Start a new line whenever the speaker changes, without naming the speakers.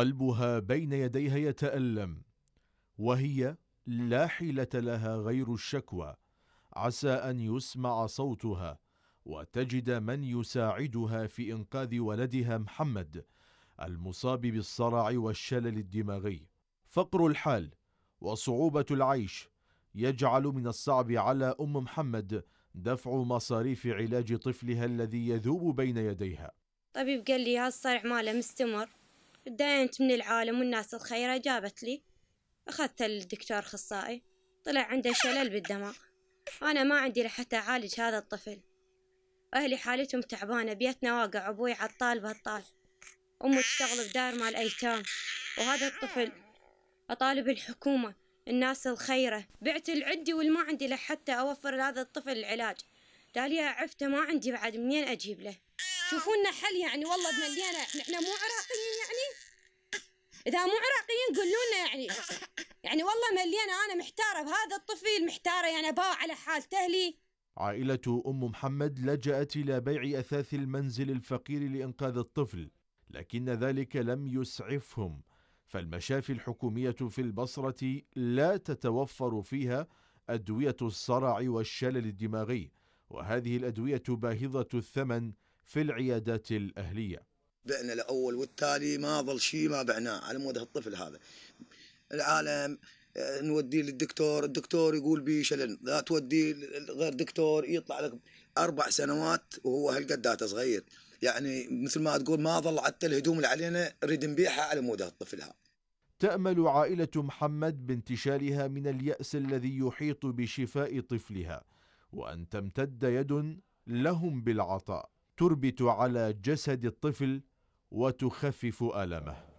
قلبها بين يديها يتالم وهي لا حيله لها غير الشكوى عسى ان يسمع صوتها وتجد من يساعدها في انقاذ ولدها محمد المصاب بالصرع والشلل الدماغي فقر الحال وصعوبه العيش يجعل من الصعب على ام محمد دفع مصاريف علاج طفلها الذي يذوب بين يديها
طبيب قال لي هالصرع ماله مستمر دينت من العالم والناس الخيرة جابت لي أخذت الدكتور أخصائي طلع عنده شلل بالدماغ أنا ما عندي لحتى أعالج هذا الطفل أهلي حالتهم تعبانة بيتنا واقع أبوي عطال بطال أمي تشتغل بدار مال أيتام وهذا الطفل أطالب الحكومة الناس الخيرة بعت العدي والما عندي لحتى أوفر لهذا الطفل العلاج يا عفته ما عندي بعد منين أجيب له شوفوا لنا حل يعني والله مليانه احنا مو عراقيين يعني اذا مو عراقيين قولوا لنا يعني يعني والله مليانه انا محتاره بهذا الطفل محتاره يعني اباه على حال تهلي
عائلة أم محمد لجأت إلى بيع أثاث المنزل الفقير لإنقاذ الطفل لكن ذلك لم يسعفهم فالمشافي الحكومية في البصرة لا تتوفر فيها أدوية الصرع والشلل الدماغي وهذه الأدوية باهظة الثمن في العيادات الأهلية
بعنا الأول والتالي ما ظل شيء ما بعناه على مود الطفل هذا العالم آه، نوديه للدكتور الدكتور يقول بي شلن لا توديه غير دكتور يطلع لك أربع سنوات وهو هالقداته صغير يعني مثل ما تقول ما ظل حتى الهدوم اللي علينا نريد نبيعها على مود الطفل هذا
تأمل عائلة محمد بانتشالها من اليأس الذي يحيط بشفاء طفلها وأن تمتد يد لهم بالعطاء تربت على جسد الطفل وتخفف ألمه